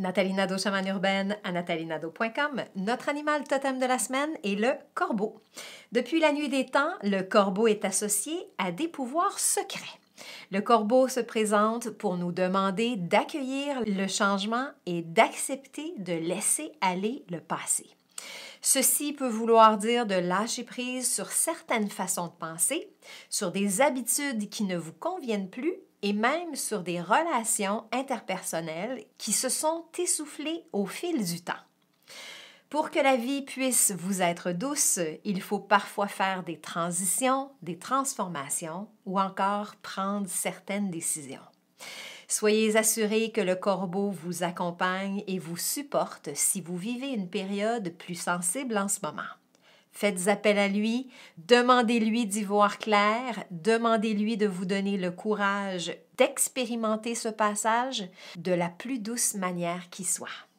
Natalinado chamane urbaine à natalinado.com. Notre animal totem de la semaine est le corbeau. Depuis la nuit des temps, le corbeau est associé à des pouvoirs secrets. Le corbeau se présente pour nous demander d'accueillir le changement et d'accepter de laisser aller le passé. Ceci peut vouloir dire de lâcher prise sur certaines façons de penser, sur des habitudes qui ne vous conviennent plus et même sur des relations interpersonnelles qui se sont essoufflées au fil du temps. Pour que la vie puisse vous être douce, il faut parfois faire des transitions, des transformations ou encore prendre certaines décisions. Soyez assurés que le corbeau vous accompagne et vous supporte si vous vivez une période plus sensible en ce moment. Faites appel à lui, demandez-lui d'y voir clair, demandez-lui de vous donner le courage d'expérimenter ce passage de la plus douce manière qui soit.